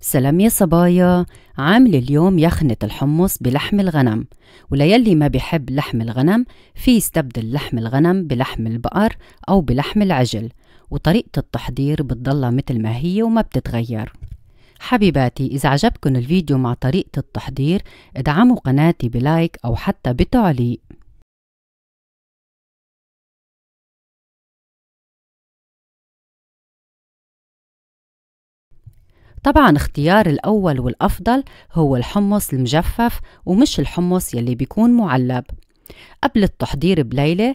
سلام يا صبايا عامل اليوم يخنة الحمص بلحم الغنم وليلي ما بحب لحم الغنم في يستبدل لحم الغنم بلحم البقر أو بلحم العجل وطريقة التحضير بتضلها مثل ما هي وما بتتغير حبيباتي إذا عجبكن الفيديو مع طريقة التحضير ادعموا قناتي بلايك أو حتى بتعليق طبعا اختيار الأول والأفضل هو الحمص المجفف ومش الحمص يلي بيكون معلب قبل التحضير بليلة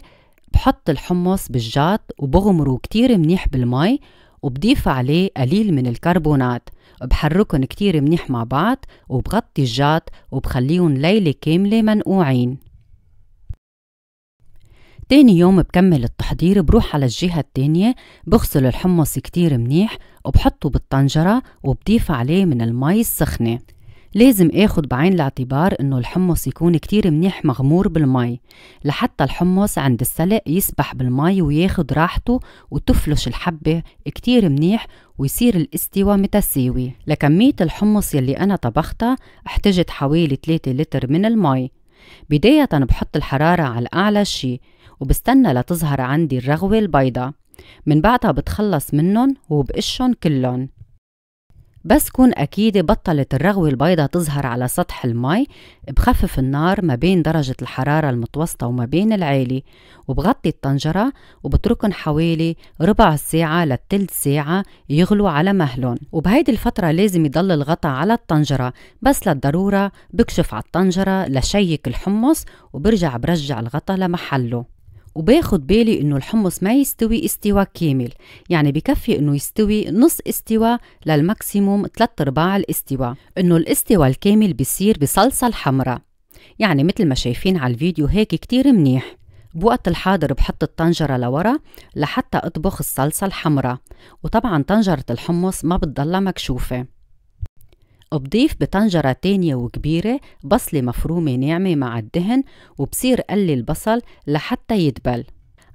بحط الحمص بالجاط وبغمره كتير منيح بالمي وبضيف عليه قليل من الكربونات وبحركن كتير منيح مع بعض وبغطي الجاط وبخليهم ليلة كاملة منقوعين تاني يوم بكمل التحضير بروح على الجهة التانية بغسل الحمص كتير منيح وبحطه بالطنجرة وبضيف عليه من المي السخنة لازم اخد بعين الاعتبار انه الحمص يكون كتير منيح مغمور بالمي لحتى الحمص عند السلق يسبح بالمي وياخد راحته وتفلش الحبة كتير منيح ويصير الاستوى متساوي لكمية الحمص يلي انا طبختها احتجت حوالي 3 لتر من المي بداية بحط الحرارة على أعلى شي وبستنى لتظهر عندي الرغوة البيضة من بعدها بتخلص منن وبقشن كلن بس كون أكيدة بطلت الرغوة البيضة تظهر على سطح المي بخفف النار ما بين درجة الحرارة المتوسطة وما بين العالي وبغطي الطنجرة وبتركن حوالي ربع ساعة للتلت ساعة يغلوا على مهلهم وبهيدي الفترة لازم يضل الغطا على الطنجرة بس للضرورة بكشف على الطنجرة لشيك الحمص وبرجع برجع الغطا لمحله وباخد بالي انه الحمص ما يستوي استوى كامل يعني بكفي انه يستوي نص استوى للماكسيموم 3 ارباع الاستوى انه الاستوى الكامل بيصير بصلصة الحمراء يعني مثل ما شايفين على الفيديو هيك كتير منيح بوقت الحاضر بحط الطنجرة لورا لحتى أطبخ الصلصة الحمراء وطبعا طنجرة الحمص ما بتضلها مكشوفة بضيف بطنجرة تانية وكبيرة بصلة مفرومة ناعمة مع الدهن وبصير قلي البصل لحتى يدبل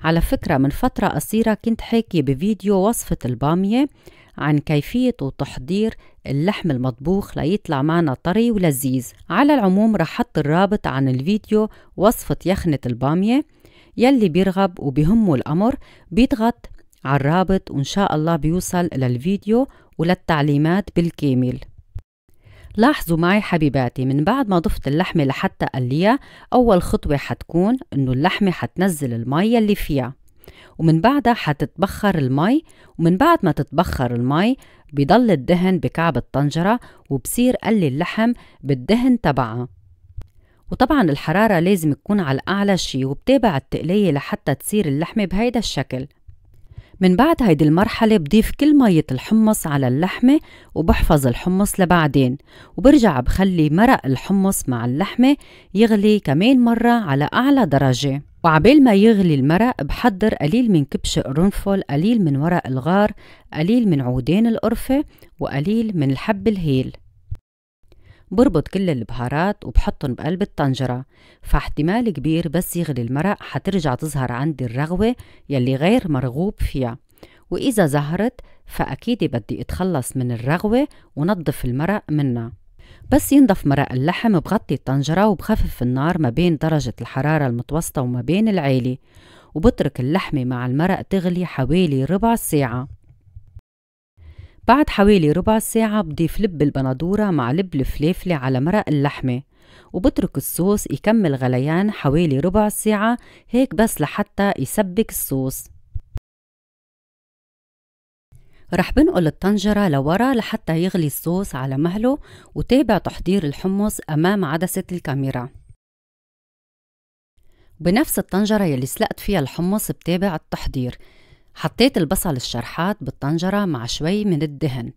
على فكرة من فترة قصيرة كنت حاكية بفيديو وصفة البامية عن كيفية وتحضير اللحم المطبوخ ليطلع معنا طري ولذيذ على العموم رح حط الرابط عن الفيديو وصفة يخنة البامية يلي بيرغب وبهمه الأمر بيضغط على الرابط وإن شاء الله بيوصل للفيديو وللتعليمات بالكامل لاحظوا معي حبيباتي من بعد ما ضفت اللحمة لحتى قليها أول خطوة حتكون إنه اللحمة حتنزل المي اللي فيها ومن بعدها حتتبخر المي ومن بعد ما تتبخر المي بضل الدهن بكعب الطنجرة وبصير قلي اللحم بالدهن تبعها وطبعا الحرارة لازم تكون على أعلى شي وبتابع التقلية لحتى تصير اللحمة بهيدا الشكل من بعد هيدي المرحلة بضيف كل مية الحمص على اللحمة وبحفظ الحمص لبعدين وبرجع بخلي مرق الحمص مع اللحمة يغلي كمان مرة على أعلى درجة وعبال ما يغلي المرق بحضر قليل من كبش قرنفل قليل من ورق الغار قليل من عودين القرفة وقليل من الحب الهيل بربط كل البهارات وبحطهم بقلب الطنجرة فاحتمال كبير بس يغلي المرق حترجع تظهر عندي الرغوة يلي غير مرغوب فيها وإذا ظهرت فأكيد بدي أتخلص من الرغوة ونظف المرق منها بس ينضف مرق اللحم بغطي الطنجرة وبخفف النار ما بين درجة الحرارة المتوسطة وما بين العالي وبترك اللحمة مع المرق تغلي حوالي ربع ساعة بعد حوالي ربع ساعة بضيف لب البندورة مع لب الفلافلة على مرق اللحمة وبترك الصوص يكمل غليان حوالي ربع ساعة هيك بس لحتى يسبك الصوص رح بنقل الطنجرة لورا لحتى يغلي الصوص على مهله وتابع تحضير الحمص أمام عدسة الكاميرا بنفس الطنجرة يلي سلقت فيها الحمص بتابع التحضير حطيت البصل الشرحات بالطنجرة مع شوي من الدهن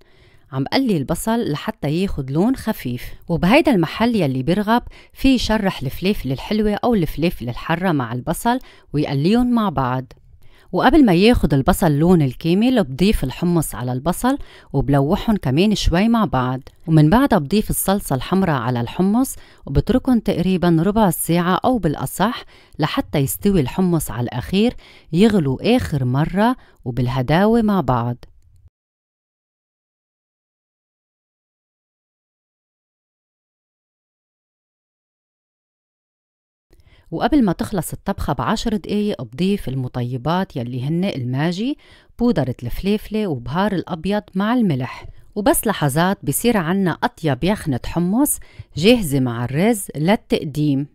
عم قلي البصل لحتى ياخد لون خفيف وبهيدا المحل يلي بيرغب في يشرح الفلافل الحلوة أو الفلافل الحرة مع البصل ويقليهم مع بعض وقبل ما ياخد البصل لون الكامل بضيف الحمص على البصل وبلوحهم كمان شوي مع بعض ومن بعدها بضيف الصلصة الحمراء على الحمص وبتركهم تقريبا ربع ساعة أو بالأصح لحتى يستوي الحمص على الأخير يغلو آخر مرة وبالهداوة مع بعض وقبل ما تخلص الطبخة بعشر دقايق بضيف المطيبات يلي هن الماجي بودرة الفليفلة وبهار الأبيض مع الملح وبس لحظات بصير عنا أطيب يخنة حمص جاهزة مع الرز للتقديم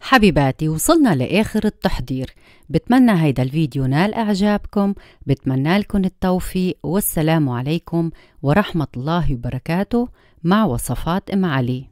حبيباتي وصلنا لآخر التحضير بتمنى هيدا الفيديو نال إعجابكم بتمنى لكم التوفيق والسلام عليكم ورحمة الله وبركاته مع وصفات أم علي